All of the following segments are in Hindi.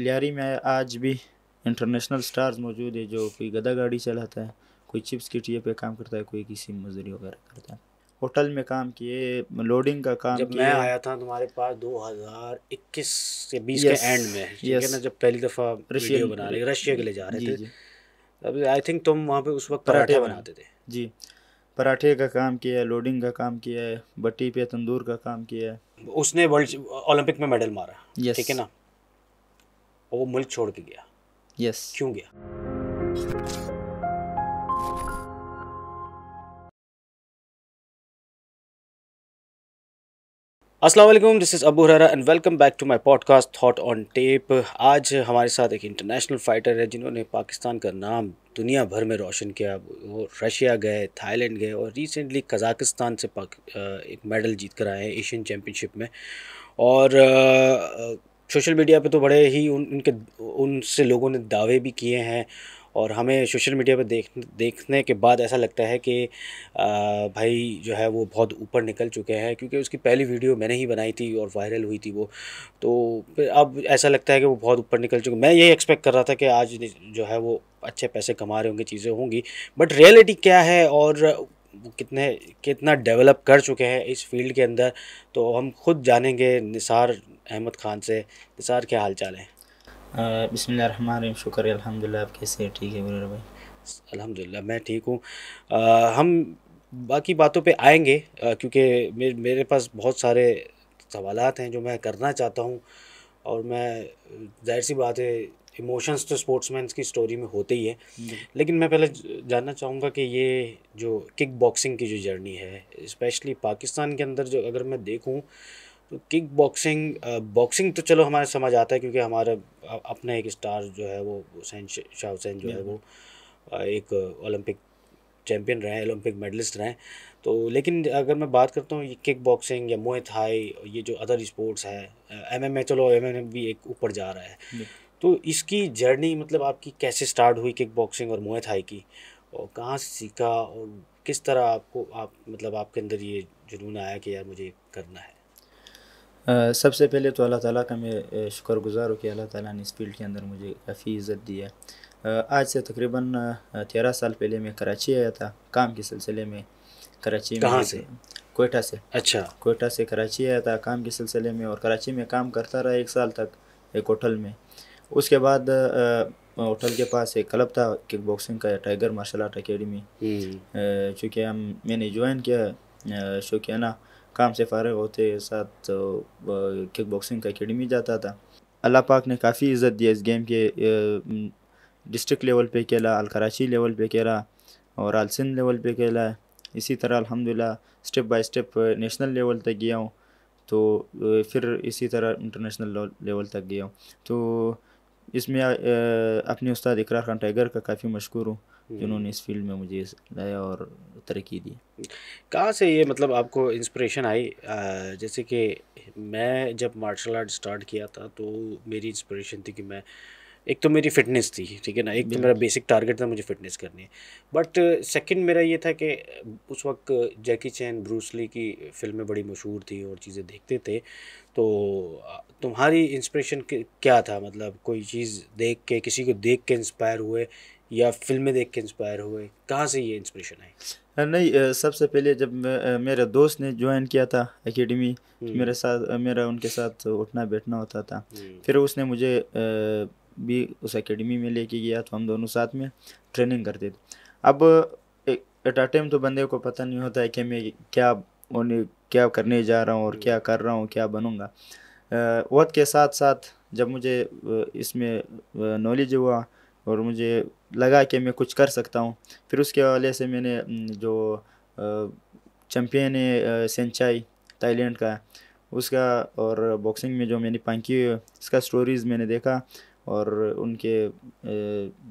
लियारी में आज भी इंटरनेशनल स्टार्स मौजूद है जो कोई गदा गाड़ी चलाता है कोई चिप्स की टीए पे काम करता है कोई किसी मजदूरी वगैरह करता है होटल में काम किए लोडिंग का काम जब मैं आया था तुम्हारे पास 2021 से 20 के एंड में ठीक है ना जब पहली दफ़ा वीडियो बना रहे रशिया के लिए जा रहे जी, थे जी, अब आई थिंक तुम वहाँ पे उस वक्त पराठे बनाते थे जी पराठे का काम किया है लोडिंग का काम किया है बट्टी पे तंदूर का काम किया है उसने वर्ल्ड ओलंपिक में मेडल मारा ठीक है ना और वो मुल्क छोड़ के गया यस yes. क्यों गया असलम this is Abu Harara and welcome back to my podcast thought on tape आज हमारे साथ एक इंटरनेशनल फ़ाइटर है जिन्होंने पाकिस्तान का नाम दुनिया भर में रोशन किया वो रशिया गए थाईलैंड गए और रिसेंटली कज़ाकिस्तान से पाक, एक मेडल जीत कर आए हैं एशियन चैम्पियनशिप में और सोशल मीडिया पे तो बड़े ही उन उनके उनसे लोगों ने दावे भी किए हैं और हमें सोशल मीडिया पर देख देखने के बाद ऐसा लगता है कि आ, भाई जो है वो बहुत ऊपर निकल चुके हैं क्योंकि उसकी पहली वीडियो मैंने ही बनाई थी और वायरल हुई थी वो तो अब ऐसा लगता है कि वो बहुत ऊपर निकल चुके मैं यही एक्सपेक्ट कर रहा था कि आज जो है वो अच्छे पैसे कमा रहे होंगे चीज़ें होंगी बट रियलिटी क्या है और कितने कितना डेवलप कर चुके हैं इस फील्ड के अंदर तो हम खुद जानेंगे निसार अहमद ख़ान से निसार क्या हाल चाल है बसमिल शुक्र अलहमदिल्ला आप कैसे ठीक है भाई अलहमदिल्ला मैं ठीक हूँ हम बाकी बातों पे आएंगे क्योंकि मेरे मेरे पास बहुत सारे सवाल हैं जो मैं करना चाहता हूँ और मैं जाहिर सी बात है इमोशंस तो स्पोर्ट्समैन की स्टोरी में होते ही है लेकिन मैं पहले जानना चाहूँगा कि ये जो किक बॉक्सिंग की जो जर्नी है स्पेशली पाकिस्तान के अंदर जो अगर मैं देखूँ तो किक बॉक्सिंग बॉक्सिंग तो चलो हमारे समझ आता है क्योंकि हमारा अपना एक स्टार जो है वो हुसैन शाह हुसैन जो है वो एक ओलंपिक चैम्पियन रहे ओलंपिक मेडलिस्ट रहे तो लेकिन अगर मैं बात करता हूँ ये किक बॉक्सिंग या मोए थाई ये जो अदर स्पोर्ट्स है एम एम ए चलो एम एम भी एक ऊपर जा रहा है तो इसकी जर्नी मतलब आपकी कैसे स्टार्ट हुई किक बॉक्सिंग और मोए थाई की और कहाँ से सीखा और किस तरह आपको आप मतलब आपके अंदर ये जुनून आया कि यार मुझे करना है आ, सबसे पहले तो अल्लाह ताला का मैं शुक्र गुजार हूँ कि अल्लाह ताला ने इस फील्ड के अंदर मुझे काफ़ी इज़्ज़त दी है आज से तकरीबन तेरह साल पहले मैं कराची आया था काम के सिलसिले में कराची में से कोयटा से अच्छा कोयटा से कराची आया था काम के सिलसिले में और कराची में काम करता रहा एक साल तक एक होटल में उसके बाद होटल के पास एक क्लब था किक बॉक्सिंग का टाइगर मार्शल आर्ट अकेडमी हम्म। चूँकि हम मैंने ज्वाइन किया शौकियाना काम से फारग होते साथ तो, किक बॉक्सिंग का अकेडमी जाता था अल्लाह पाक ने काफ़ी इज़्ज़त दी इस गेम के डिस्ट्रिक्ट लेवल पे खेला अल कराची लेवल पे खेला और अल सिंध लेवल पे खेला इसी तरह अल्हम्दुलिल्लाह step by step national level तक गया हूँ तो फिर इसी तरह इंटरनेशनल लेवल तक गया हूँ तो इसमें अपने उस्ताद इकरार खान टाइगर का काफ़ी मशहूर हूँ हम्म। जिन्होंने इस फील्ड में मुझे लाया और तरक्की दी कहाँ से ये मतलब आपको इंस्पिरेशन आई जैसे कि मैं जब मार्शल आर्ट स्टार्ट किया था तो मेरी इंस्पिरेशन थी कि मैं एक तो मेरी फिटनेस थी ठीक है ना एक तो मेरा बेसिक टारगेट था मुझे फिटनेस करनी है बट सेकंड मेरा ये था कि उस वक्त जैकी चैन ब्रूसली की फिल्में बड़ी मशहूर थी और चीज़ें देखते थे तो तुम्हारी इंस्पिरेशन क्या था मतलब कोई चीज़ देख के किसी को देख के इंस्पायर हुए या फिल्में देख के इंस्पायर हुए कहाँ से ये इंस्परेशन आई नहीं सबसे पहले जब मेरे दोस्त ने ज्वाइन किया था एकेडमी तो हम्म। मेरे साथ मेरा उनके साथ उठना बैठना होता था हम्म। फिर उसने मुझे भी उस एकेडमी में लेके गया तो हम दोनों साथ में ट्रेनिंग करते थे अब एट अ टाइम तो बंदे को पता नहीं होता है कि मैं क्या उन्हें क्या करने जा रहा हूँ और क्या कर रहा हूँ क्या बनूँगा वक्त के साथ साथ जब मुझे इसमें नॉलेज हुआ और मुझे लगा कि मैं कुछ कर सकता हूँ फिर उसके हवाले से मैंने जो चैम्पियन है सेंचाई थाईलैंड का उसका और बॉक्सिंग में जो मैंने हुई उसका स्टोरीज़ मैंने देखा और उनके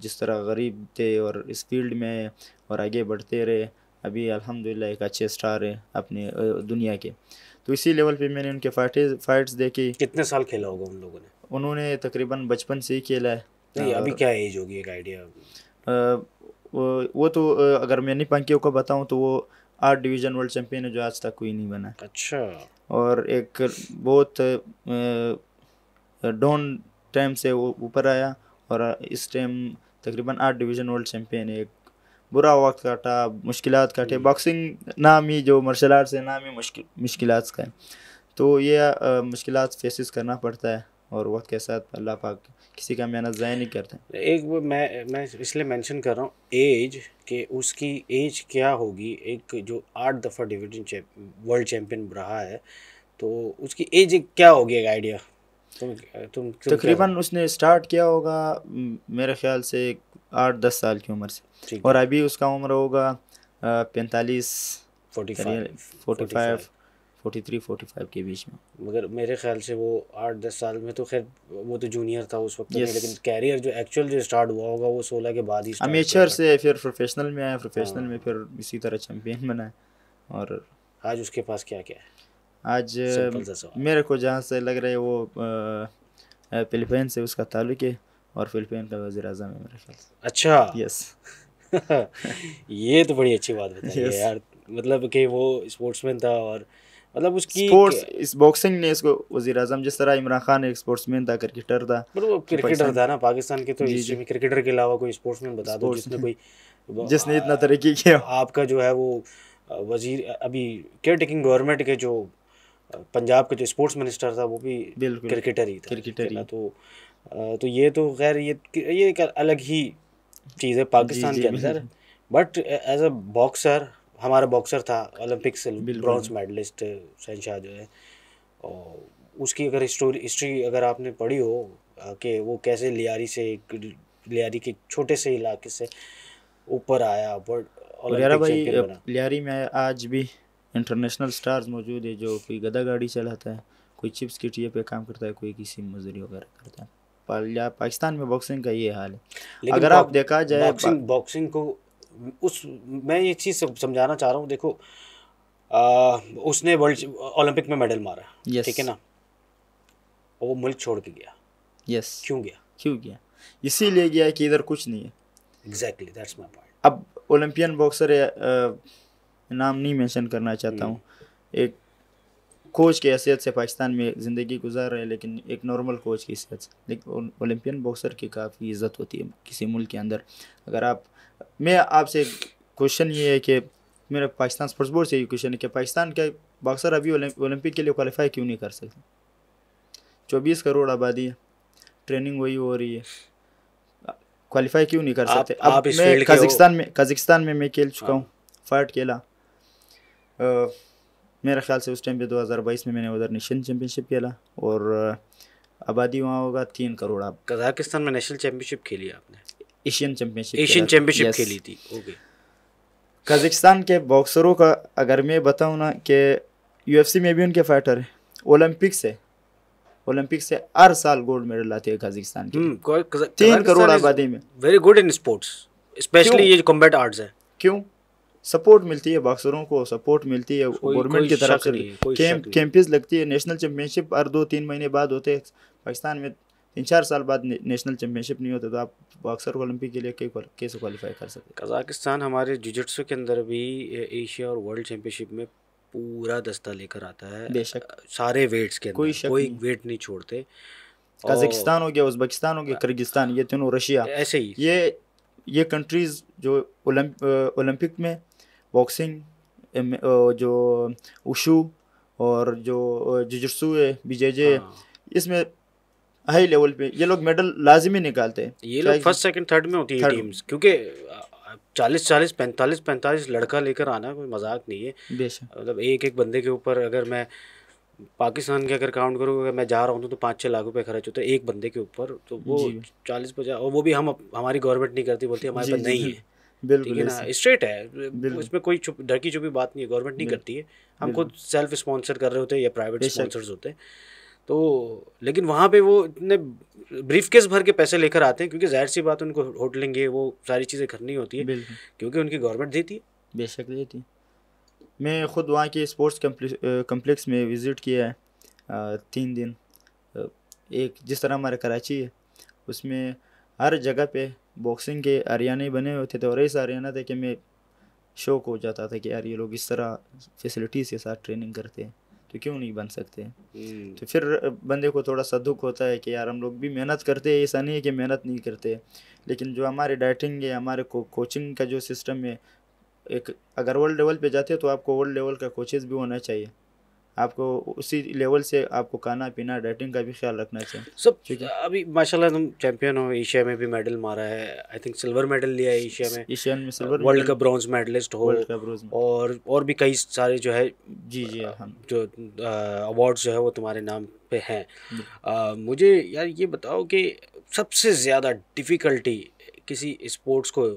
जिस तरह गरीब थे और इस फील्ड में और आगे बढ़ते रहे अभी अल्हम्दुलिल्लाह एक अच्छे स्टार है अपने दुनिया के तो इसी लेवल पे मैंने उनके फाइट फाइट्स देखी कितने साल खेला होगा उन लोगों ने उन्होंने तकरीबन बचपन से ही खेला है नहीं अभी क्या एज होगी एक आइडिया वो तो अगर मैं पंखियों को बताऊँ तो वो आठ डिवीजन वर्ल्ड चैम्पियन है जो आज तक कोई नहीं बना अच्छा और एक बहुत डॉन टाइम से वो ऊपर आया और इस टाइम तकरीबन आठ डिवीज़न वर्ल्ड चैम्पियन है एक बुरा वक्त काटा हम्म। मुश्किल काटे बॉक्सिंग नाम ही जो मार्शल आर्ट्स है नाम ही मुश्किल का है तो ये मुश्किल फेसिस करना पड़ता है और वक्त के साथ अल्लाह पाक किसी का मेहनत ज़ाय नहीं करते एक वो मैं मैं इसलिए मेंशन कर रहा हूँ एज कि उसकी एज क्या होगी एक जो आठ दफ़ा डिवीजन वर्ल्ड चैम्पियन रहा है तो उसकी एज क्या होगी एक आइडिया तुम तकरीबन उसने स्टार्ट किया होगा मेरे ख्याल से आठ दस साल की उम्र से और अभी उसका उम्र होगा पैंतालीस forty five forty three forty five के बीच में मगर मेरे ख्याल से वो आठ दस साल में तो खैर वो तो जूनियर था उस वक्त yes. लेकिन कैरियर जो एक्चुअल जो स्टार्ट हुआ होगा वो सोलह के बाद ही अमेचर से फिर प्रोफेशनल में आया प्रोफेशनल हाँ। में फिर इसी तरह चैम्पियन बनाए और आज उसके पास क्या क्या है आज मेरे को जहाँ से लग रहा है वो फिलिपीन से उसका ताल्लुक है और फिलिपीन का वजी अजम है मेरे ख्याल अच्छा यस ये तो बड़ी अच्छी बात बताई yes. यार मतलब कि वो स्पोर्ट्समैन था और मतलब उसकी स्पोर्ट्स इस बॉक्सिंग ने इसको वजीर अजम जिस तरह इमरान खान एक स्पोर्ट्समैन था क्रिकेटर था मतलब क्रिकेटर था ना पाकिस्तान के तो हिस्ट्री में क्रिकेटर के अलावा कोई स्पोर्ट्समैन बता दो जिसने कोई जिसने इतना तरक्की किया आपका जो है वो वजीर अभी केयर टेकिंग गवर्नमेंट के जो पंजाब का जो स्पोर्ट्स मिनिस्टर था वो भी क्रिकेटर ही था क्रिकेटर ही तो तो ये तो खैर ये ये एक अलग ही चीज़ है पाकिस्तान के अंदर बट एज अ बॉक्सर हमारा बॉक्सर था ओलंपिक से ब्रॉन्ज मेडलिस्ट शहनशाह जो है और उसकी अगर हिस्टोरी हिस्ट्री अगर आपने पढ़ी हो कि वो कैसे लियारी से लियारी के छोटे से इलाके से ऊपर आया बट लियारा भाई लियारी में आज भी इंटरनेशनल स्टार्स मौजूद है जो कोई गदा गाड़ी चलाता है कोई चिप्स की टीए पे काम करता है कोई किसी मजदूरी वगैरह करता है पा, पाकिस्तान में बॉक्सिंग का ये हाल है अगर आप देखा जाए बॉक्सिंग बॉक्सिंग को उस मैं ये चीज़ समझाना चाह रहा हूँ देखो आ, उसने वर्ल्ड ओलंपिक में मेडल मारा यस ठीक है ना वो मुल्क छोड़ के गया यस क्यों गया क्यों गया इसीलिए गया कि इधर कुछ नहीं है एग्जैक्टली दैट्स माय पॉइंट अब ओलंपियन बॉक्सर नाम नहीं मेंशन करना चाहता हूँ एक कोच की हैसियत से पाकिस्तान में ज़िंदगी गुजार रहे लेकिन एक नॉर्मल कोच की हैसियत से लेकिन ओलंपियन बॉक्सर की काफ़ी इज़्ज़त होती है किसी मुल्क के अंदर अगर आप मैं आपसे क्वेश्चन ये है कि मेरा पाकिस्तान स्पोर्ट्स बोर्ड से ये क्वेश्चन है कि पाकिस्तान के बॉक्सर अभी ओलंपिक के लिए क्वालिफाई क्यों नहीं कर सकते चौबीस करोड़ आबादी है ट्रेनिंग वही हो रही है क्वालिफाई क्यों नहीं कर सकते अब मैं कजाकिस्तान में कजाकिस्तान में मैं खेल चुका हाँ। हूँ फाइट खेला मेरे ख्याल से उस टाइम पे 2022 में मैंने उधर नेशनल चैम्पियनशिप खेला और आबादी वहाँ होगा तीन करोड़ आप कजाकिस्तान में नेशनल चैम्पियनशिप खेली आपने एशियन चैम्पियनशिप एशियन चैम्पियनशिप खेली थी ओके कजाकिस्तान के बॉक्सरों का अगर मैं बताऊँ ना कि यूएफसी में भी उनके फाइटर हैं ओलंपिक से ओलंपिक से हर साल गोल्ड मेडल आते हैं कजाकिस्तान के हम्म, तीन करोड़ आबादी में very good in sports specially ये कॉम्बैट आर्ट्स है क्यों सपोर्ट मिलती है बॉक्सरों को सपोर्ट मिलती है गवर्नमेंट की तरफ से कैंप कैंपेज लगती है नेशनल चैम्पियनशिप हर दो तीन महीने बाद होते हैं पाकिस्तान में तीन चार साल बाद नेशनल चैम्पियनशिप नहीं होते तो आप बॉक्सर ओलंपिक के लिए कैसे क्वालिफाई कर सकते कजाकिस्तान हमारे जुजट्सू के अंदर भी एशिया और वर्ल्ड चैम्पियनशिप में पूरा दस्ता लेकर आता है बेशक सारे वेट्स के कोई कोई वेट नहीं छोड़ते कजाकिस्तान हो गया उजबकिस्तान हो गया किर्गिस्तान ये तीनों रशिया ऐसे ही ये ये कंट्रीज़ जो ओलंपिक में बॉक्सिंग जो उशू और जो जजसु है बीजेजे हाँ। इसमें हाई लेवल पे ये लोग मेडल लाजमी निकालते हैं ये लोग फर्स्ट सेकंड थर्ड में होती है टीम्स क्योंकि चालीस चालीस पैंतालीस पैंतालीस लड़का लेकर आना कोई मजाक नहीं है मतलब एक एक बंदे के ऊपर अगर मैं पाकिस्तान के अगर काउंट करूँ अगर मैं जा रहा हूँ तो पाँच छः लाख रुपये खर्च होते एक बंदे के ऊपर तो वो चालीस पचास और वो भी हम हमारी गवर्नमेंट नहीं करती बोलती हमारे पास नहीं है ठीक है ना स्ट्रेट है उसमें कोई छुप डर की छुपी बात नहीं है गवर्नमेंट नहीं करती है हम खुद सेल्फ स्पॉन्सर कर रहे होते हैं या प्राइवेट स्पॉन्सर्स होते हैं तो लेकिन वहाँ पे वो इतने ब्रीफ केस भर के पैसे लेकर आते हैं क्योंकि जाहिर सी बात उनको होटलिंग वो सारी चीज़ें करनी होती है क्योंकि उनकी गवर्नमेंट देती है बेशक देती मैं खुद वहाँ के स्पोर्ट्स कम्प्लेक्स में विज़िट किया है तीन दिन एक जिस तरह हमारा कराची है उसमें हर जगह पे बॉक्सिंग के हरियाणा बने हुए थे तो और ऐसा हरियाणा थे कि मैं शौक हो जाता था कि यार ये लोग इस तरह फैसिलिटीज़ के साथ ट्रेनिंग करते हैं तो क्यों नहीं बन सकते हम्म। तो फिर बंदे को थोड़ा सा दुख होता है कि यार हम लोग भी मेहनत करते हैं ऐसा नहीं है कि मेहनत नहीं करते लेकिन जो हमारे डाइटिंग है हमारे को कोचिंग का जो सिस्टम है एक अगर वर्ल्ड लेवल पे जाते हो तो आपको वर्ल्ड लेवल का कोचेज़ भी होना चाहिए आपको उसी लेवल से आपको खाना पीना डाइटिंग का भी ख्याल रखना चाहिए सब ठीक है अभी माशाल्लाह तुम चैंपियन हो एशिया में भी मेडल मारा है आई थिंक सिल्वर मेडल लिया है एशिया में एशियन में silver world cup bronze medallist हो वर्ल्ड ब्रॉन्ज और और भी कई सारे जो है जी जी हम जो अवार्ड्स जो है वो तुम्हारे नाम पे हैं मुझे यार ये बताओ कि सबसे ज़्यादा डिफ़िकल्टी किसी स्पोर्ट्स को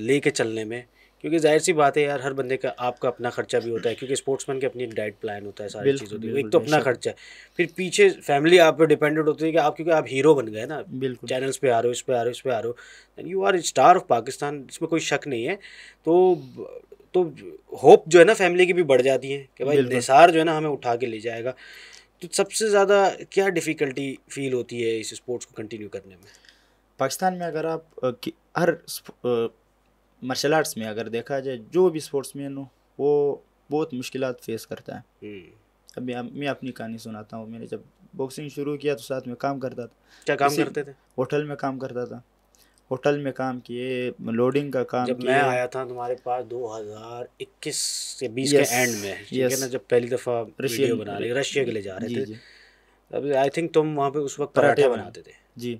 लेके चलने में क्योंकि जाहिर सी बात है यार हर बंदे का आपका अपना खर्चा भी होता है क्योंकि स्पोर्ट्समैन के अपनी एक डाइट प्लान होता है सारी चीज़ होती है एक तो अपना खर्चा है फिर पीछे फैमिली आप पे डिपेंडेंट होती है कि आप क्योंकि आप हीरो बन गए ना बिल्कुल चैनल्स पे आ रहे हो इस पे आ रहे हो इस पे आ रहे हो you are star of Pakistan इसमें कोई शक नहीं है तो तो होप जो है ना फैमिली की भी बढ़ जाती है कि भाई निसार जो है ना हमें उठा के ले जाएगा तो सबसे ज़्यादा क्या डिफ़िकल्टी फील होती है इस स्पोर्ट्स को कंटिन्यू करने में पाकिस्तान में अगर आप हर मार्शल आर्ट्स में अगर देखा जाए जो भी स्पोर्ट्समैन हो वो बहुत मुश्किल फेस करता है अब मैं अपनी कहानी सुनाता हूँ मैंने जब बॉक्सिंग शुरू किया तो साथ में काम करता था क्या काम करते थे होटल में काम करता था होटल में काम किए लोडिंग का काम जब मैं आया था तुम्हारे पास 2021 से 20 के एंड में ठीक है ना जब पहली दफ़ा वीडियो बना रहे रशिया के लिए जा रहे थे अभी आई थिंक तुम वहाँ पे उस वक्त पराठे बनाते थे जी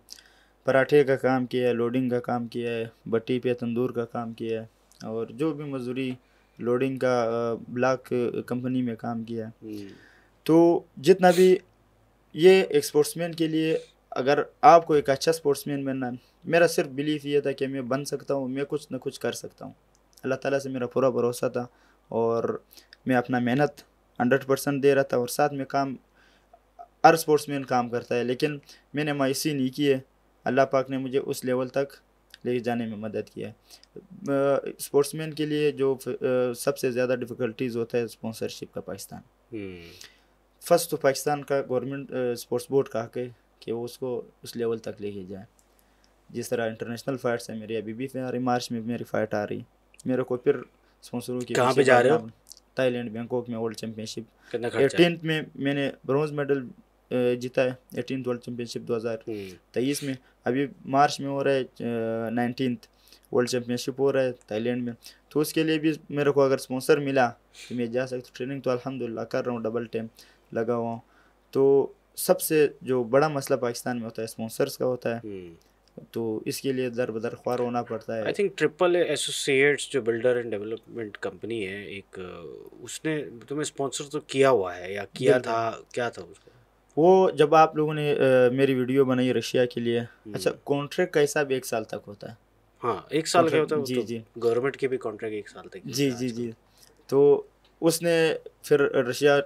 पराठे का काम किया है लोडिंग का काम किया है बट्टी पे तंदूर का काम किया है और जो भी मजदूरी लोडिंग का ब्लॉक कंपनी में काम किया है हम्म। तो जितना भी ये एक स्पोर्ट्समैन के लिए अगर आपको एक अच्छा स्पोर्ट्समैन बनना मेरा सिर्फ बिलीफ ये था कि मैं बन सकता हूँ मैं कुछ ना कुछ कर सकता हूँ अल्लाह ताला से मेरा पूरा भरोसा था और मैं अपना मेहनत हंड्रेड परसेंट दे रहा था और साथ में काम हर स्पोर्ट्समैन काम करता है लेकिन मैंने मायूसी नहीं की है अल्लाह पाक ने मुझे उस लेवल तक ले जाने में मदद किया स्पोर्ट्समैन के लिए जो सबसे ज़्यादा डिफ़िकल्टीज़ होता है स्पॉन्सरशिप का पाकिस्तान हम्म। फर्स्ट तो पाकिस्तान का गवर्नमेंट स्पोर्ट्स बोर्ड कहा के कि वो उसको उस लेवल तक लेके जाए जिस तरह इंटरनेशनल फाइट्स है मेरी अभी भी फिर मार्च में मेरी फ़ाइट आ रही मेरे को फिर स्पॉन्सरों की कहाँ पे जा रहे हो थाईलैंड बैंकॉक में वर्ल्ड चैम्पियनशिप एटीन में मैंने ब्रॉन्ज मेडल जीता है एटीन वर्ल्ड चैम्पियनशिप दो हज़ार हम्म। तेईस में अभी मार्च में हो रहा है नाइनटीन्थ वर्ल्ड चैम्पियनशिप हो रहा है थाईलैंड में तो उसके लिए भी मेरे को अगर स्पॉन्सर मिला तो मैं जा सकता ट्रेनिंग तो अलहमदिल्ला कर रहा हूँ डबल टाइम लगा हुआ तो सबसे जो बड़ा मसला पाकिस्तान में होता है स्पॉन्सर्स का होता है हम्म। तो इसके लिए दर बदर ख्वार होना पड़ता है आई थिंक ट्रिपल एसोसिएट्स जो बिल्डर एंड डेवलपमेंट कंपनी है एक उसने तुम्हें स्पॉन्सर तो किया हुआ है या किया था क्या था उसका वो जब आप लोगों ने आ, मेरी वीडियो बनाई रशिया के लिए हम्म। अच्छा कॉन्ट्रैक्ट कैसा भी एक साल तक होता है हाँ एक साल का होता है जी तो जी गवर्नमेंट के भी कॉन्ट्रैक्ट एक साल तक जी जी जी तो उसने फिर रशिया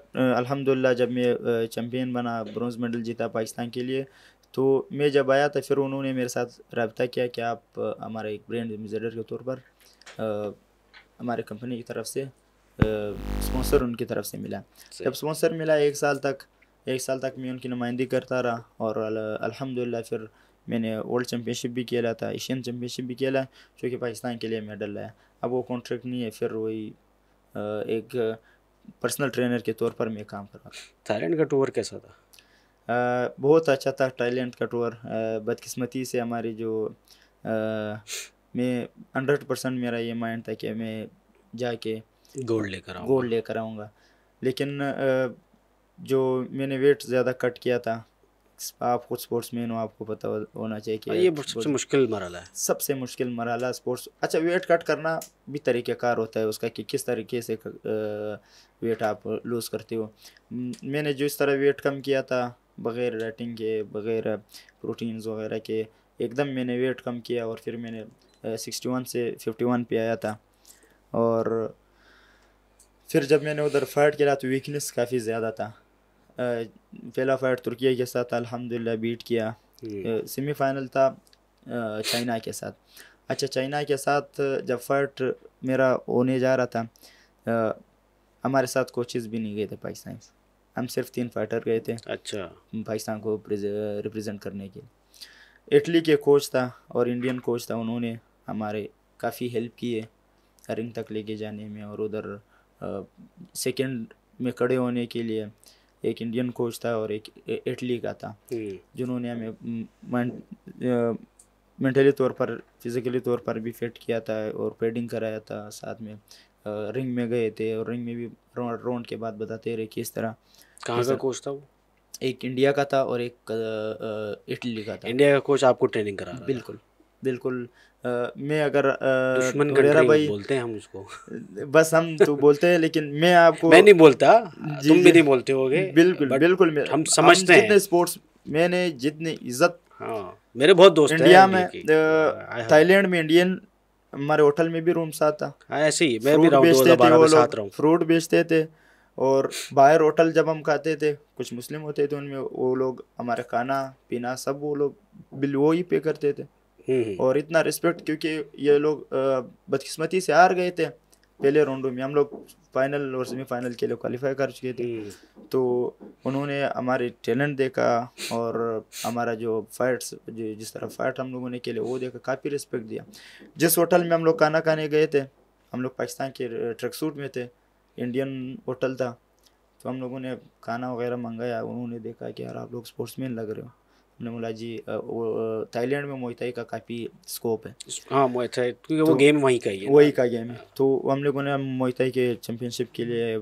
अल्हम्दुलिल्लाह जब मैं चैम्पियन बना ब्रॉन्ज मेडल जीता पाकिस्तान के लिए तो मैं जब आया तो फिर उन्होंने मेरे साथ रबता किया कि आप हमारे एक ब्रांड एम्बेसडर के तौर पर हमारे कंपनी की तरफ से स्पॉन्सर उनकी तरफ से मिला जब स्पॉन्सर मिला एक साल तक एक साल तक मैं उनकी नुमाइंदगी करता रहा और अल्हम्दुलिल्लाह फिर मैंने वर्ल्ड चैम्पियनशिप भी खेला था एशियन चैम्पियनशिप भी खेला जो कि पाकिस्तान के लिए मेडल लाया अब वो कॉन्ट्रैक्ट नहीं है फिर वही एक पर्सनल ट्रेनर के तौर पर मैं काम कर रहा थाईलैंड का टूर कैसा था आ, बहुत अच्छा था थाईलैंड का टूर बदकिस्मती से हमारी जो आ, मैं हंड्रेड परसेंट मेरा ये माइंड था कि मैं जाके गोल्ड लेकर गोल्ड लेकर आऊँगा लेकिन आ, जो मैंने वेट ज़्यादा कट किया था आप खुद स्पोर्ट्स मैन हो आपको पता होना चाहिए कि हाँ, ये सबसे मुश्किल मरहला है सबसे मुश्किल मरहला स्पोर्ट्स अच्छा वेट कट करना भी तरीक़ाकार होता है उसका कि किस तरीके से वेट आप लूज़ करते हो मैंने जो इस तरह वेट कम किया था बग़ैर डाइटिंग के बग़ैर प्रोटीन्स वगैरह के एकदम मैंने वेट कम किया और फिर मैंने सिक्सटी वन से फिफ्टी वन पे आया था और फिर जब मैंने उधर फाइट किया तो वीकनेस काफ़ी ज़्यादा था पहला फाइट तुर्किया के साथ अल्हम्दुलिल्लाह बीट किया सेमीफाइनल था चाइना के साथ अच्छा चाइना के साथ जब फाइट मेरा होने जा रहा था हमारे साथ कोचेज भी नहीं गए थे पाकिस्तान से हम सिर्फ तीन फाइटर गए थे अच्छा पाकिस्तान को रिप्रेजेंट करने के इटली के कोच था और इंडियन कोच था उन्होंने हमारे काफ़ी हेल्प किए रिंग तक लेके जाने में और उधर सेकंड में खड़े होने के लिए एक इंडियन कोच था और एक इटली का था हम्म। जिन्होंने हमें मेंटली तौर पर फिज़िकली तौर पर भी फिट किया था और पेडिंग कराया था साथ में रिंग में गए थे और रिंग में भी राउंड के बाद बताते रहे कि इस तरह कहाँ का कोच था वो एक इंडिया का था और एक इटली का था इंडिया का कोच आपको ट्रेनिंग करा बिल्कुल बिल्कुल आ, मैं अगर दुश्मन भाई तो बोलते हैं हम उसको बस हम तो बोलते हैं लेकिन मैं आपको मैं नहीं बोलता जी, तुम भी नहीं बोलते होगे बिल्कुल बिल्कुल हम समझते हैं स्पोर्ट्स मैंने जितनी इज्जत हाँ मेरे बहुत दोस्त इंडिया में हाँ, थाईलैंड में इंडियन हमारे होटल में भी रूम साथ था ऐसे ही मैं भी बेचते थे वो लोग फ्रूट बेचते थे और बाहर होटल जब हम खाते थे कुछ मुस्लिम होते थे उनमें वो लोग हमारा खाना पीना सब वो लोग बिल वो ही पे करते थे और इतना रिस्पेक्ट क्योंकि ये लोग बदकिस्मती से हार गए थे पहले राउंड में हम लोग फाइनल और सेमीफाइनल के लिए क्वालिफाई कर चुके थे हम्म। तो उन्होंने हमारे टैलेंट देखा और हमारा जो फाइट्स जो जिस तरह फाइट हम लोगों ने के लिए वो देखा काफ़ी रिस्पेक्ट दिया जिस होटल में हम लोग खाना खाने गए थे हम लोग पाकिस्तान के ट्रक सूट में थे इंडियन होटल था तो हम लोगों ने खाना वगैरह मंगाया उन्होंने देखा कि यार आप लोग स्पोर्ट्समैन लग रहे हो अपने बोला जी थाईलैंड में मोहताई का काफ़ी स्कोप है हाँ मोहताई क्योंकि वो गेम तो वहीं का ही है वही का गेम है तो हम लोगों ने मोहताई के चैम्पियनशिप के लिए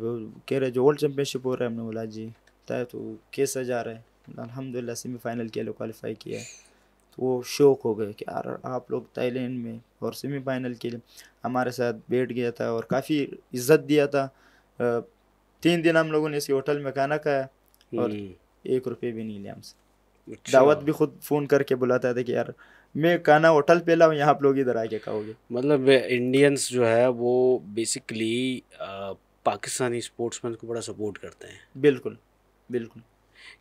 कह रहे जो वर्ल्ड चैम्पियनशिप हो रहा है हमने बोला जी तो कैसा जा रहा है अलहमदिल्ला सेमीफाइनल के लिए क्वालिफाई किया है तो वो शौक हो गए कि यार आप लोग थाईलैंड में और सेमीफाइनल के लिए हमारे साथ बैठ गया था और काफ़ी इज्जत दिया था तीन दिन हम लोगों ने इसी होटल में खाना खाया और हम्म। एक रुपये भी नहीं लिया हमसे अच्छा। दावत भी खुद फ़ोन करके बुलाता था कि यार मैं खाना होटल पे लाऊँ यहाँ आप लोग इधर आके खाओगे मतलब इंडियंस जो है वो बेसिकली पाकिस्तानी स्पोर्ट्समैन को बड़ा सपोर्ट करते हैं बिल्कुल बिल्कुल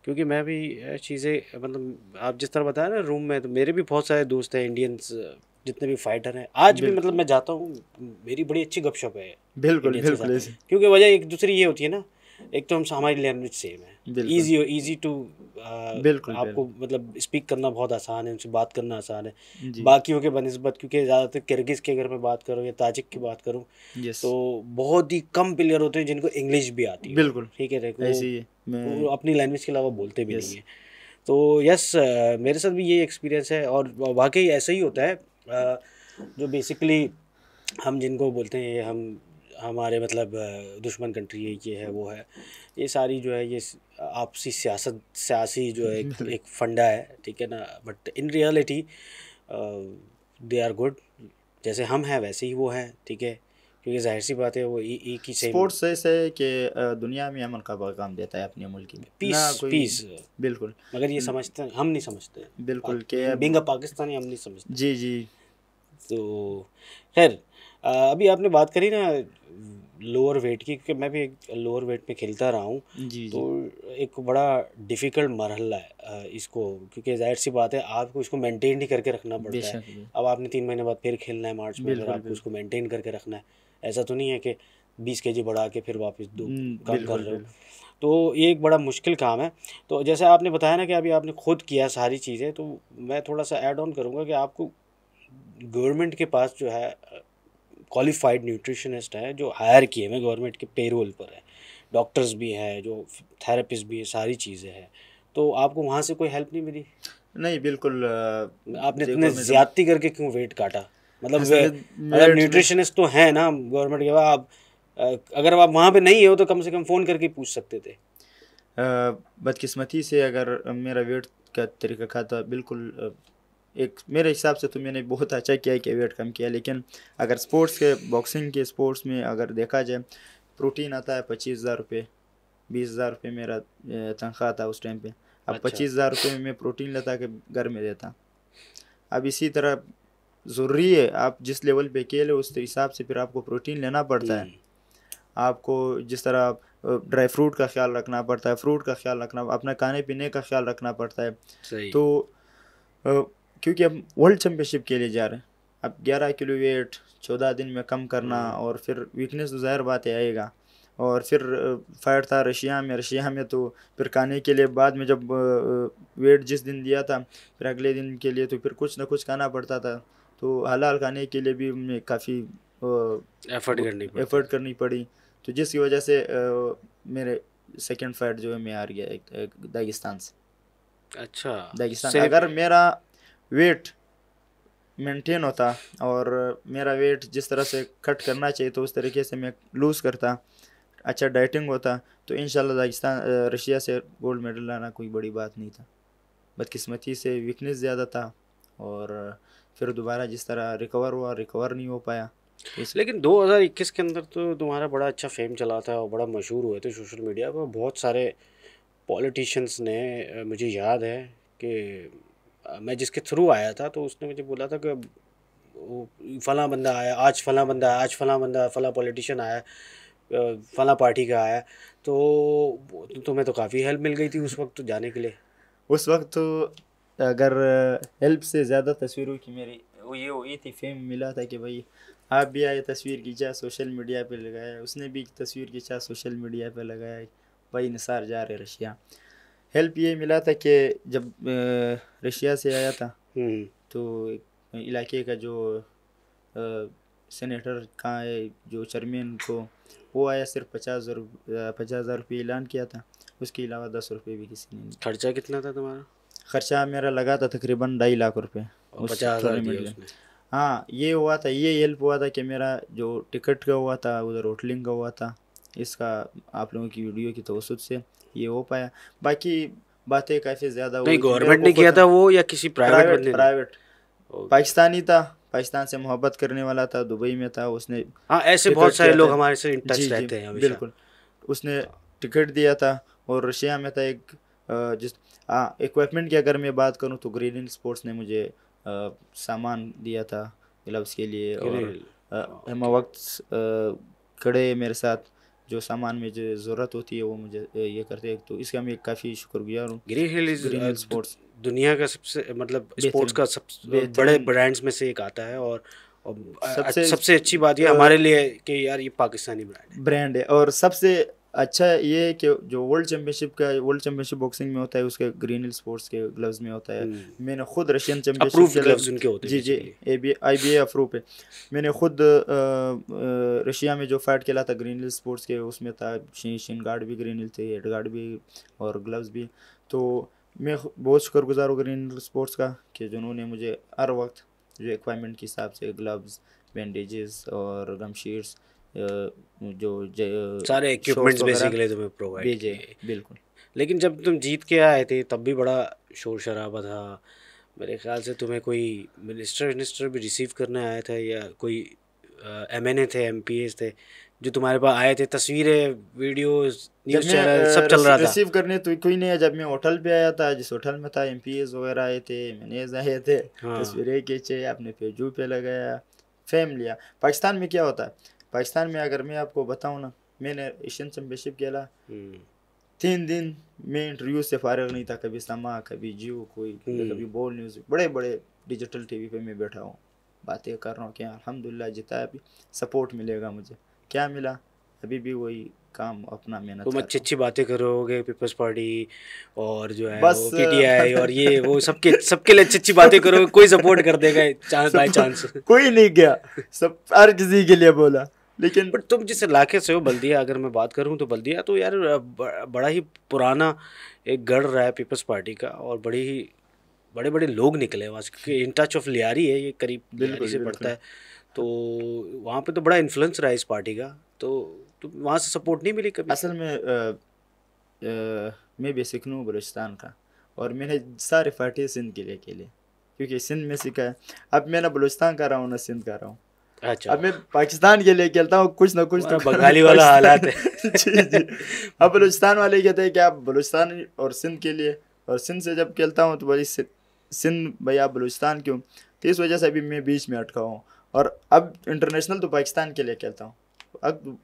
क्योंकि मैं भी चीज़ें मतलब आप जिस तरह बताया ना रूम में तो मेरे भी बहुत सारे दोस्त हैं इंडियंस जितने भी फाइटर हैं आज भी मतलब मैं जाता हूँ मेरी बड़ी अच्छी गपशप है बिल्कुल बिल्कुल क्योंकि वजह एक दूसरी ये होती है ना एक तो हम हमारी लैंग्वेज सेम है ईजी हो ईजी टू uh, बिल्कुल आपको बिल्कुल. मतलब स्पीक करना बहुत आसान है उनसे बात करना आसान है बाकियों के बनस्बत क्योंकि ज़्यादातर किर्गिज़ के अगर मैं बात करूँ या ताजिक की बात करूँ तो बहुत ही कम प्लेयर होते हैं जिनको इंग्लिश भी आती है बिल्कुल ठीक है वो अपनी लैंग्वेज के अलावा बोलते भी नहीं है तो यस uh, मेरे साथ भी यही एक्सपीरियंस है और वाकई ऐसा ही होता है uh, जो बेसिकली हम जिनको बोलते हैं हम हमारे मतलब दुश्मन कंट्री है ये है वो है ये सारी जो है ये आपसी सियासत सियासी जो है एक, एक फंडा है ठीक है ना but in reality they are good जैसे हम हैं वैसे ही वो हैं ठीक है क्योंकि जाहिर सी बात है वो एक ही स्पोर्ट्स ऐसे है कि दुनिया में अमन का पैगाम देता है अपने मुल्क में पीस पीस बिल्कुल मगर ये हम्म। समझते हैं हम नहीं समझते बिल्कुल के बिंग पाकिस्तानी हम नहीं समझते जी जी तो खैर अभी आपने बात करी ना लोअर वेट की क्योंकि मैं भी एक लोअर वेट पे खेलता रहा हूँ तो एक बड़ा डिफ़िकल्ट मरहला है इसको क्योंकि जाहिर सी बात है आपको इसको मेंटेन ही करके रखना पड़ता है अब आपने तीन महीने बाद फिर खेलना है मार्च में अगर आपको इसको मेंटेन करके रखना है ऐसा तो नहीं है कि बीस के जी बढ़ा के फिर वापस दो कम हम्म, कर रहे हो तो ये एक बड़ा मुश्किल काम है तो जैसे आपने बताया ना कि अभी आपने खुद किया सारी चीज़ें तो मैं थोड़ा सा ऐड ऑन करूँगा कि आपको गवर्नमेंट के पास जो है क्वालिफाइड न्यूट्रिशनिस्ट हैं जो हायर किए हुए गवर्नमेंट के पेरोल पर है डॉक्टर्स भी हैं जो थेरेपिस्ट भी हैं सारी चीज़ें हैं तो आपको वहाँ से कोई हेल्प नहीं मिली नहीं बिल्कुल आपने इतने ज्यादती करके क्यों वेट काटा मतलब अगर न्यूट्रिशनिस्ट मतलब तो हैं ना गवर्नमेंट के आप अगर आप वहाँ पे नहीं हो तो कम से कम फ़ोन करके पूछ सकते थे बदकिस्मती से अगर मेरा वेट का तरीका खाता बिल्कुल एक मेरे हिसाब से तो मैंने बहुत अच्छा किया है कि वेट कम किया लेकिन अगर स्पोर्ट्स के बॉक्सिंग के स्पोर्ट्स में अगर देखा जाए प्रोटीन आता है पच्चीस हज़ार रुपये बीस हज़ार रुपये मेरा तनख्वाह था उस टाइम पे अब अच्छा। पच्चीस हज़ार रुपये में मैं प्रोटीन लेता के घर में देता अब इसी तरह ज़रूरी है आप जिस लेवल पे खेले उस हिसाब से फिर आपको प्रोटीन लेना पड़ता है आपको जिस तरह ड्राई फ्रूट का ख्याल रखना पड़ता है फ्रूट का ख्याल रखना अपना खाने पीने का ख्याल रखना पड़ता है तो क्योंकि अब वर्ल्ड चैम्पियनशिप के लिए जा रहे हैं अब ग्यारह किलो वेट चौदह दिन में कम करना हम्म। और फिर वीकनेस तो ज़ाहिर बात है आएगा और फिर फाइट था रशिया में रशिया में तो फिर खाने के लिए बाद में जब वेट जिस दिन दिया था फिर अगले दिन के लिए तो फिर कुछ ना कुछ खाना पड़ता था तो हलाल खाने के लिए भी हमें काफ़ी एफर्ट करनी एफर्ट करनी पड़ी तो जिसकी वजह से मेरे सेकेंड फाइट जो है मैं हार गया एक, एक दागिस्तान से अच्छा दागिस्तान अगर मेरा वेट मेंटेन होता और मेरा वेट जिस तरह से कट करना चाहिए तो उस तरीके से मैं लूज़ करता अच्छा डाइटिंग होता तो इन दागिस्तान रशिया से गोल्ड मेडल लाना कोई बड़ी बात नहीं था बदकिस्मती से वीकनेस ज़्यादा था और फिर दोबारा जिस तरह रिकवर हुआ रिकवर नहीं हो पाया लेकिन 2021 के अंदर तो तुम्हारा बड़ा अच्छा फेम चला था और बड़ा मशहूर हुए थे सोशल मीडिया पर बहुत सारे पॉलिटिशियंस ने मुझे याद है कि मैं जिसके थ्रू आया था तो उसने मुझे बोला था कि वो फला बंदा आया आज फला बंदा आया आज फला बंदा फला पॉलिटिशियन आया फला पार्टी का आया तो, तो तुम्हें तो, काफ़ी हेल्प मिल गई थी उस वक्त तो जाने के लिए उस वक्त तो अगर हेल्प से ज़्यादा तस्वीरों की मेरी वो ये हुई थी फेम मिला था कि भाई आप भी आए तस्वीर खींचा सोशल मीडिया पे लगाया उसने भी तस्वीर खींचा सोशल मीडिया पे लगाया भाई निसार जा रहे रशिया हेल्प ये मिला था कि जब रशिया से आया था हम्म। तो इलाके का जो सेनेटर का जो चेयरमैन को वो आया सिर्फ पचास पचास हज़ार रुपये ऐलान किया था उसके अलावा दस रुपये भी किसी ने खर्चा कितना था तुम्हारा खर्चा मेरा लगा था तकरीबन ढाई लाख रुपये पचास हज़ार हाँ ये हुआ था ये हेल्प हुआ था कि मेरा जो टिकट का हुआ था उधर होटलिंग का हुआ था इसका आप लोगों की वीडियो की तवसत से ये हो पाया बाकी बातें काफ़ी ज़्यादा नहीं गवर्नमेंट ने किया था वो या किसी प्राइवेट प्राइवेट पाकिस्तानी था पाकिस्तान से मोहब्बत करने वाला था दुबई में था उसने हाँ ऐसे बहुत सारे लोग हमारे से इन टच रहते हैं बिल्कुल उसने टिकट दिया था और रशिया में था एक जिस हाँ इक्विपमेंट की अगर मैं बात करूँ तो ग्रीन इन स्पोर्ट्स ने मुझे आ, सामान दिया था ग्लव्स के लिए और हम वक्त खड़े मेरे साथ जो सामान में जो ज़रूरत होती है वो मुझे ये करते हैं तो इसका मैं काफ़ी शुक्रगुजार हूँ ग्रीन हिल ग्रीन स्पोर्ट्स दुनिया का सबसे मतलब स्पोर्ट्स का सबसे बड़े ब्रांड्स में से एक आता है और और सबसे सबसे अच्छी बात ये हमारे लिए कि यार ये पाकिस्तानी ब्रांड है ब्रांड है और सबसे अच्छा ये है कि जो वर्ल्ड चैंपियनशिप का वर्ल्ड चैंपियनशिप बॉक्सिंग में होता है उसके ग्रीन हिल स्पोर्ट्स के ग्लव्स में होता है हम्म। मैंने खुद रशियन चैंपियनशिप उनके होते जी जी ए आई बी ए अप्रूव है मैंने खुद रशिया में जो फाइट खेला था ग्रीन हिल स्पोर्ट्स के उसमें था शी शिन गार्ड भी ग्रीन हिल थे हेड गार्ड भी और ग्लव्स भी तो मैं बहुत शुक्रगुजार हूँ ग्रीन हिल स्पोर्ट्स का कि जिन्होंने मुझे हर वक्त जो रिक्वायरमेंट के हिसाब से ग्लव्स बैंडेज और गमशीट्स जो सारे इक्विपमेंट्स बेसिकली तुम्हें प्रोवाइड भेजे बिल्कुल लेकिन जब तुम जीत के आए थे तब भी बड़ा शोर शराबा था मेरे ख्याल से तुम्हें कोई मिनिस्टर मिनिस्टर भी रिसीव करने आया था या कोई एम एन ए थे एम पी एस थे जो तुम्हारे पास आए थे तस्वीरें वीडियो न्यूज़ चैनल सब चल रहा था रिसीव करने तो कोई नहीं है जब मैं होटल पे आया था जिस होटल में था एम पी एस वगैरह आए थे एम एन एज आए थे हाँ। तस्वीरें खींचे अपने फेजू पे लगाया फेम लिया पाकिस्तान में क्या होता है पाकिस्तान में अगर मैं आपको बताऊँ ना मैंने एशियन चैम्पियनशिप खेला हम्म। तीन दिन मैं इंटरव्यू से फारग नहीं था कभी समा कभी जियो कोई हम्म। कभी बोल न्यूज़ बड़े बड़े डिजिटल टीवी पे मैं बैठा हूँ बातें कर रहा हूँ कि अलहमदिल्ला जितना अभी सपोर्ट मिलेगा मुझे क्या मिला अभी भी वही काम अपना मेहनत तुम अच्छी अच्छी बातें करोगे पीपल्स पार्टी और जो है बस पीटीआई और ये वो सबके सबके लिए अच्छी अच्छी बातें करोगे कोई सपोर्ट कर देगा चांस चांस कोई नहीं गया सब हर किसी के लिए बोला लेकिन बट तुम जिस इलाके से हो बल्दिया अगर मैं बात करूँ तो बल्दिया तो यार बड़ा ही पुराना एक गढ़ रहा है पीपल्स पार्टी का और बड़ी ही बड़े बड़े लोग निकले वहाँ से क्योंकि इन टच ऑफ लियारी है ये करीब बिल्कुल से पड़ता है तो वहाँ पे तो बड़ा इन्फ्लुएंस रहा है इस पार्टी का तो तुम वहाँ से सपोर्ट नहीं मिली कभी असल में मैं भी सीख लूँ हूँ बलूचिस्तान का और मैंने सारे पार्टी सिंध के लिए के लिए क्योंकि सिंध में सीखा है अब मैं ना बलूचिस्तान का रहा हूँ ना सिंध का रहा हूँ अच्छा अब मैं पाकिस्तान के लिए खेलता हूँ कुछ ना कुछ तो बंगाली वाला हालात है जी जी अब बलूचिस्तान वाले कहते हैं कि आप बलूचिस्तान और सिंध के लिए और सिंध से जब खेलता हूँ तो भाई सिंध भाई आप बलूचिस्तान क्यों तो इस वजह से अभी मैं बीच में अटका हूँ और अब इंटरनेशनल तो पाकिस्तान के लिए खेलता हूँ अब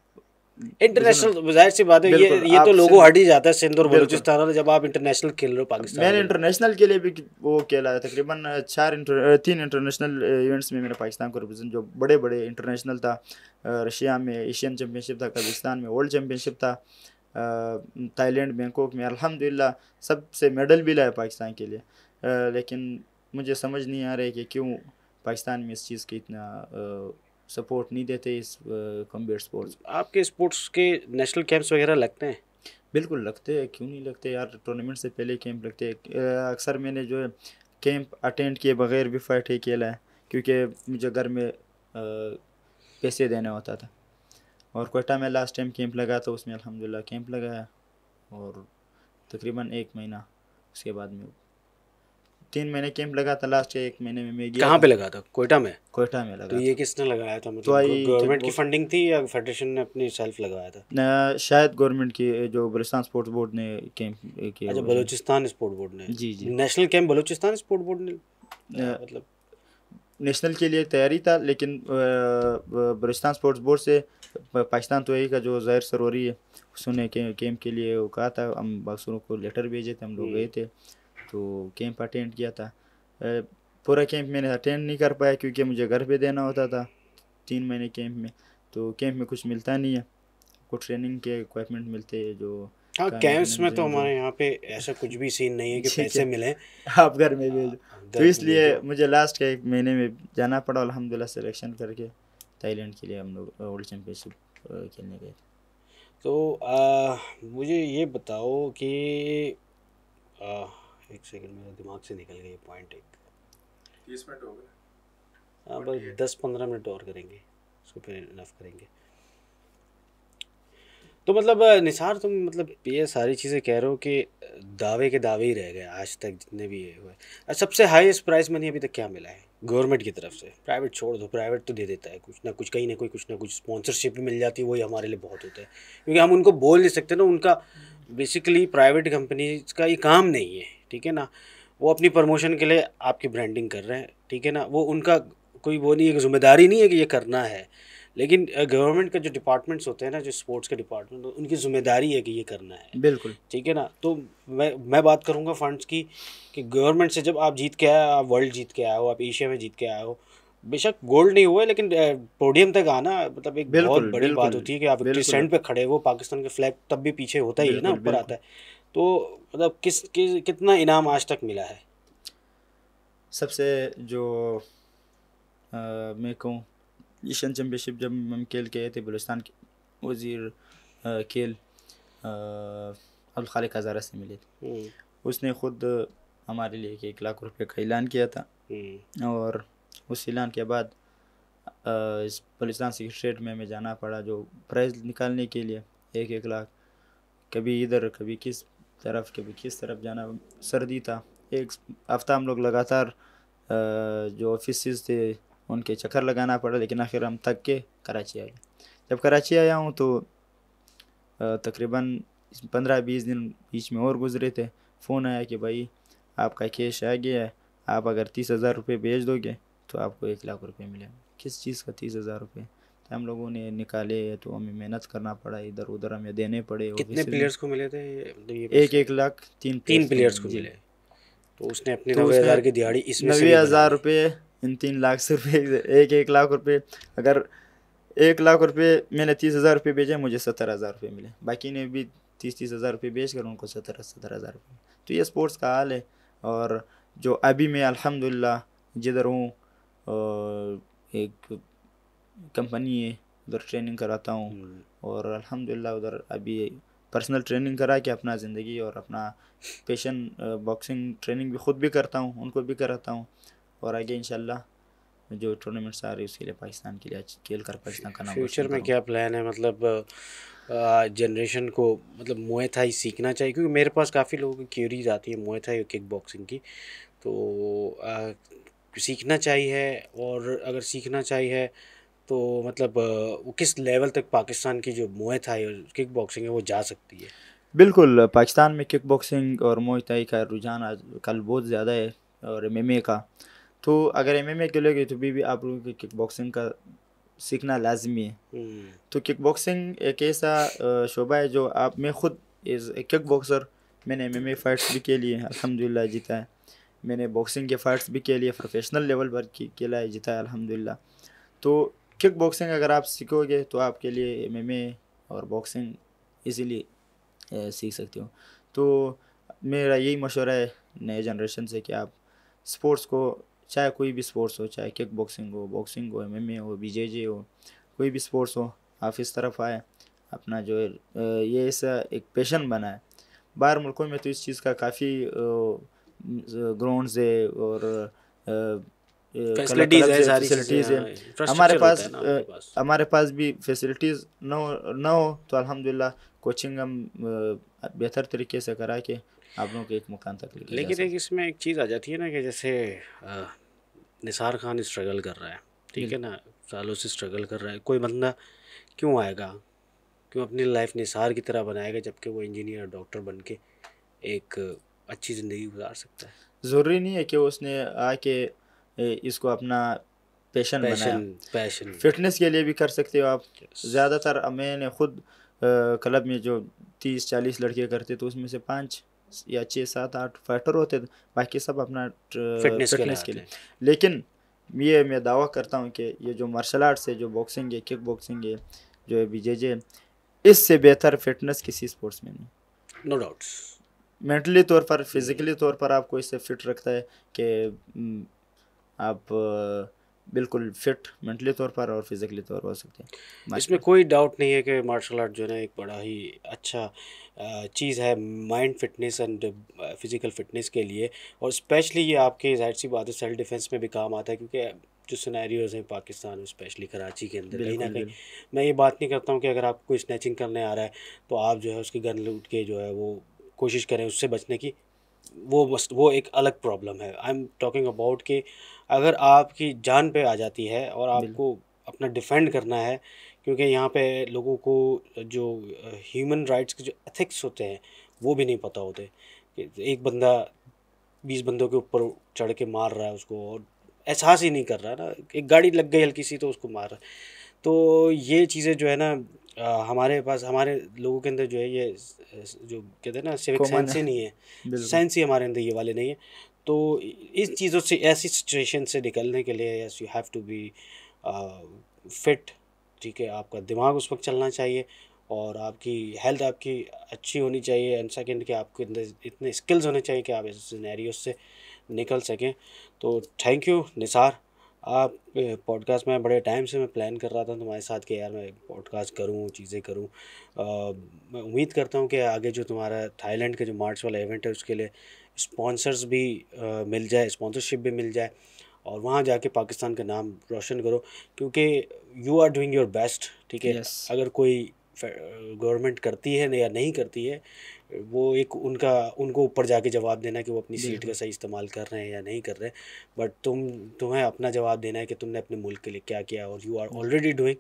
इंटरनेशनल जाहिर सी बात है ये ये तो लोगों हट ही जाता है सिंध और बलूचिस्तान वाले जब आप इंटरनेशनल खेल रहे हो पाकिस्तान मैंने इंटरनेशनल के लिए भी वो खेला है तकरीबन चार इंटर तीन इंटरनेशनल इवेंट्स में मैंने पाकिस्तान को रिप्रेजेंट जो बड़े बड़े इंटरनेशनल था रशिया में एशियन चैम्पियनशिप था कजाकिस्तान में वर्ल्ड चैम्पियनशिप था थाईलैंड बैंकॉक में अलहमदिल्ला सबसे मेडल भी लाया पाकिस्तान के लिए लेकिन मुझे समझ नहीं आ रहा है कि क्यों पाकिस्तान में इस चीज़ की इतना सपोर्ट नहीं देते इस कम्बेट स्पोर्ट्स आपके स्पोर्ट्स के नेशनल कैंप्स वगैरह लगते हैं बिल्कुल लगते हैं क्यों नहीं लगते यार टूर्नामेंट से पहले कैंप लगते हैं अक्सर मैंने जो है कैंप अटेंड किए बगैर भी फाइट ही खेला है क्योंकि मुझे घर में पैसे देना होता था और कोटा में लास्ट टाइम कैंप लगा तो उसमें अलहमदिल्ला कैंप लगाया और तकरीबन एक महीना उसके बाद में तीन महीने कैंप लगा था लास्ट एक महीने में मैं कहाँ पे लगा था कोयटा में कोयटा में लगा तो ये किसने लगाया था मतलब तो गवर्नमेंट की फंडिंग थी या फेडरेशन ने अपनी सेल्फ लगाया था ना शायद गवर्नमेंट की जो बलोचिस्तान स्पोर्ट्स बोर्ड ने कैंप किया अच्छा बलोचिस्तान स्पोर्ट बोर्ड ने जी जी national camp Balochistan sport board ने मतलब नेशनल के लिए तैयारी था लेकिन बलोचिस्तान स्पोर्ट्स बोर्ड से पाकिस्तान तो यही का जो जहर सरोरी है उसने कैंप के लिए वो कहा था हम बक्सरों को लेटर भेजे थे हम लोग हम्म। गए थे तो कैंप अटेंड किया था पूरा कैंप मैंने अटेंड नहीं कर पाया क्योंकि मुझे घर पे देना होता था तीन महीने कैंप में तो कैंप में कुछ मिलता नहीं है कुछ ट्रेनिंग के इक्विपमेंट मिलते हैं जो हाँ कैंप्स में तो हमारे यहाँ पे ऐसा कुछ भी सीन नहीं है कि पैसे मिले आप घर में भेजो हाँ, तो इसलिए तो। मुझे लास्ट के एक महीने में जाना पड़ा अलहमदिल्ला सिलेक्शन करके थाईलैंड के लिए हम लोग वर्ल्ड चैम्पियनशिप खेलने गए तो आ, मुझे ये बताओ कि आ, एक सेकंड मेरे दिमाग से निकल गई पॉइंट एक तीस मिनट हो गए हाँ बस दस पंद्रह मिनट और करेंगे उसको फिर इनफ करेंगे तो मतलब निसार तुम मतलब ये सारी चीज़ें कह रहे हो कि दावे के दावे ही रह गए आज तक जितने भी ये हुए सबसे हाईएस्ट प्राइस मनी अभी तक क्या मिला है गवर्नमेंट की तरफ से प्राइवेट छोड़ दो प्राइवेट तो दे देता है कुछ ना कुछ कहीं ना कोई कुछ ना कुछ स्पॉन्सरशिप भी मिल जाती है वही हमारे लिए बहुत होता है क्योंकि हम उनको बोल नहीं सकते ना उनका बेसिकली प्राइवेट कंपनीज का ये काम नहीं है ठीक है ना वो अपनी प्रमोशन के लिए आपकी ब्रांडिंग कर रहे हैं ठीक है ना वो उनका कोई वो नहीं है जिम्मेदारी नहीं है कि ये करना है लेकिन गवर्नमेंट का जो डिपार्टमेंट्स होते हैं ना जो स्पोर्ट्स के डिपार्टमेंट तो उनकी जिम्मेदारी है कि ये करना है बिल्कुल ठीक है ना तो मैं मैं बात करूँगा फंड्स की कि गवर्नमेंट से जब आप जीत के आए आप वर्ल्ड जीत के आए हो आप एशिया में जीत के आए हो बेशक गोल्ड नहीं हुआ लेकिन पोडियम तक आना मतलब एक बहुत बड़ी बात होती है कि आप स्टैंड पे खड़े हो पाकिस्तान के फ्लैग तब भी पीछे होता ही है ना ऊपर आता है तो मतलब किस, किस कितना इनाम आज तक मिला है सबसे जो आ, मैं कहूँ एशियन चैम्पियनशिप जब हम खेल के थे बलुस्तान के वजीर खेल अब्दुल खालिक हज़ारा से मिले थे हम्म। उसने ख़ुद हमारे लिए एक लाख रुपए का ऐलान किया था हम्म। और उस ऐलान के बाद इस बलुस्तान स्टेट में हमें जाना पड़ा जो प्राइज़ निकालने के लिए एक एक लाख कभी इधर कभी किस तरफ कि किस तरफ जाना सर्दी था एक हफ्ता हम लोग लगातार जो ऑफिस थे उनके चक्कर लगाना पड़ा लेकिन आखिर हम थक के कराची आए जब कराची आया हूँ तो तकरीबन पंद्रह बीस दिन बीच में और गुजरे थे फ़ोन आया कि भाई आपका कैश आ गया है आप अगर तीस हज़ार रुपये भेज दोगे तो आपको एक लाख रुपये मिलेगा किस चीज़ का तीस हज़ार रुपये हम लोगों ने निकाले तो हमें मेहनत करना पड़ा इधर उधर हमें देने पड़े कितने प्लेयर्स को मिले थे मतलब एक एक लाख तीन तीन प्लेयर्स को मिले तो उसने अपने तो नबे हज़ार की दिहाड़ी इसमें नब्बे हज़ार रुपये इन तीन लाख से रुपये एक एक लाख रुपये अगर एक लाख रुपये मैंने तीस हज़ार रुपये बेचे मुझे सत्तर हज़ार रुपये मिले बाकी ने भी तीस तीस हज़ार रुपये बेच कर उनको सत्तर सत्तर हज़ार रुपये तो ये स्पोर्ट्स का हाल है और जो अभी मैं अलहमदिल्ला जिधर हूँ एक कंपनी है उधर ट्रेनिंग कराता हूँ हम्म। और अल्हम्दुलिल्लाह उधर अभी पर्सनल ट्रेनिंग करा के अपना ज़िंदगी और अपना पेशन बॉक्सिंग ट्रेनिंग भी ख़ुद भी करता हूँ उनको भी कराता हूँ और आगे इन जो टूर्नामेंट्स आ रही है उसके लिए पाकिस्तान के लिए खेल कर पाकिस्तान का नाम फ्यूचर में क्या प्लान है मतलब जनरेशन को मतलब था थाई सीखना चाहिए क्योंकि मेरे पास काफ़ी लोगों की क्यूरीज आती है मुए थाई किक बॉक्सिंग की तो आ, सीखना चाहिए और अगर सीखना चाहिए तो मतलब वो किस लेवल तक पाकिस्तान की जो मोए थाई और किक बॉक्सिंग है वो जा सकती है बिल्कुल पाकिस्तान में किक बॉक्सिंग और मोए थाई का रुझान आज कल बहुत ज़्यादा है और एम का तो अगर एम एम खेलोगे तो भी, भी आप लोगों के किक बॉक्सिंग का सीखना लाजमी है हम्म। तो किक बॉक्सिंग एक ऐसा शोबा है जो आप मैं खुद ए किक बॉक्सर मैंने एम एम फाइट्स भी के लिए अलहमदिल्ला जीता है मैंने बॉक्सिंग के फाइट्स भी के लिए प्रोफेशनल लेवल पर खेला है जीता है अलहमदिल्ला तो किक बॉक्सिंग अगर आप सीखोगे तो आपके लिए एम और बॉक्सिंग ईजीली सीख सकते हो तो मेरा यही मशवरा है नए जनरेशन से कि आप स्पोर्ट्स को चाहे कोई भी स्पोर्ट्स हो चाहे किक बॉक्सिंग हो बॉक्सिंग हो एम हो जे हो कोई भी स्पोर्ट्स हो आप इस तरफ आए अपना जो है ये ऐसा एक पैशन बना है बाहर मुल्कों में तो इस चीज़ का काफ़ी ग्राउंड्स है और फैसिलिटीज़ है सारी फैसिलिटीज़ हाँ, है हमारे पास हमारे पास भी फैसिलिटीज़ न हो हो तो अलहमदिल्ला कोचिंग हम बेहतर तरीके से करा के आप लोगों के एक मकान तक लेकिन एक इसमें एक चीज़ आ जाती है ना कि जैसे निसार खान स्ट्रगल कर रहा है ठीक है ना सालों से स्ट्रगल कर रहा है कोई बंदा क्यों आएगा क्यों अपनी लाइफ निसार की तरह बनाएगा जबकि वो इंजीनियर डॉक्टर बन के एक अच्छी ज़िंदगी गुजार सकता है ज़रूरी नहीं है कि उसने आके इसको अपना पैशन पैशन पैशन फिटनेस के लिए भी कर सकते हो आप ज़्यादातर मैंने खुद क्लब में जो तीस चालीस लड़के करते तो उसमें से पाँच या छः सात आठ फाइटर होते थे बाकी सब अपना फिटनेस, फिटनेस के लिए लेकिन ये मैं दावा करता हूँ कि ये जो मार्शल आर्ट्स है जो बॉक्सिंग है किक बॉक्सिंग है जो है बीजेजे इससे बेहतर फिटनेस किसी स्पोर्ट्स में नहीं नो डाउट डाउट्स मेंटली तौर पर फिज़िकली mm। तौर पर आपको इससे फिट रखता है कि आप बिल्कुल फिट मेंटली तौर पर और फिज़िकली तौर पर हो सकते हैं इसमें कोई डाउट नहीं है कि मार्शल आर्ट जो है एक बड़ा ही अच्छा चीज़ है mind fitness and physical fitness के लिए और स्पेशली ये आपके जाहिर सी बात है सेल्फ डिफेंस में भी काम आता है क्योंकि जो सिनेरियोज हैं पाकिस्तान में स्पेशली कराची के अंदर कहीं ना कहीं मैं ये बात नहीं करता हूँ कि अगर आपको स्नैचिंग करने आ रहा है तो आप जो है उसकी गन लूट के जो है वो कोशिश करें उससे बचने की वो बस वो एक अलग प्रॉब्लम है आई एम टॉकिंग अबाउट कि अगर आपकी जान पे आ जाती है और आपको अपना डिफेंड करना है क्योंकि यहाँ पे लोगों को जो ह्यूमन राइट्स के जो एथिक्स होते हैं वो भी नहीं पता होते कि एक बंदा बीस बंदों के ऊपर चढ़ के मार रहा है उसको और एहसास ही नहीं कर रहा ना एक गाड़ी लग गई हल्की सी तो उसको मार रहा है तो ये चीज़ें जो है ना आ, हमारे पास हमारे लोगों के अंदर जो है ये जो कहते हैं ना सिविक साइंस ही नहीं है साइंस ही हमारे अंदर ये वाले नहीं है तो इन चीज़ों से ऐसी सिचुएशन से निकलने के लिए yes you have to be fit ठीक है आपका दिमाग उस वक्त चलना चाहिए और आपकी हेल्थ आपकी अच्छी होनी चाहिए एंड सेकेंड कि आपके अंदर इतने स्किल्स होने चाहिए कि आप इस सिनेरियो से निकल सकें तो थैंक यू निसार आप पॉडकास्ट में बड़े टाइम से मैं प्लान कर रहा था तुम्हारे साथ कि यार मैं पॉडकास्ट करूँ चीज़ें करूँ मैं उम्मीद करता हूँ कि आगे जो तुम्हारा थाईलैंड का जो मार्च वाला इवेंट है उसके लिए स्पॉन्सर्स भी आ, मिल जाए स्पॉन्सरशिप भी मिल जाए और वहाँ जाके पाकिस्तान का नाम रोशन करो क्योंकि you are doing your best ठीक है yes. अगर कोई गवर्नमेंट करती है या नहीं करती है वो एक उनका उनको ऊपर जाके जवाब देना कि वो अपनी सीट का सही इस्तेमाल कर रहे हैं या नहीं कर रहे बट तुम तुम्हें अपना जवाब देना है कि तुमने अपने मुल्क के लिए क्या किया और यू आर ऑलरेडी डूइंग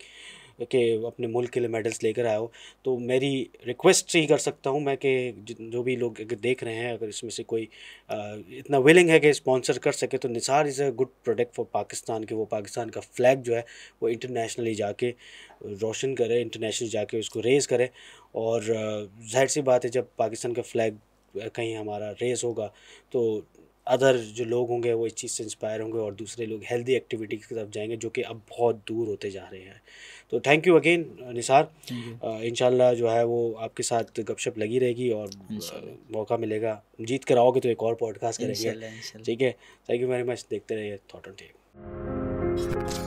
के अपने मुल्क के लिए मेडल्स लेकर आया हो तो मेरी रिक्वेस्ट से ही कर सकता हूँ मैं कि जो भी लोग देख रहे हैं अगर इसमें से कोई इतना विलिंग है कि स्पॉन्सर कर सके तो Nisar is a good product for Pakistan के वो पाकिस्तान का फ्लैग जो है वो इंटरनेशनली जाके रोशन करे इंटरनेशनल जाके उसको रेज़ करे और जाहिर सी बात है जब पाकिस्तान का फ्लैग कहीं हमारा रेस होगा तो अदर जो लोग होंगे वो इस चीज़ से इंस्पायर होंगे और दूसरे लोग हेल्दी एक्टिविटी की तरफ जाएंगे जो कि अब बहुत दूर होते जा रहे हैं तो थैंक यू अगेन निसार इनशाला जो है वो आपके साथ गपशप लगी रहेगी और मौका मिलेगा जीत कर आओगे तो एक और पॉडकास्ट करेंगे ठीक है थैंक यू वेरी मच देखते रहिए थॉट ऑन टेक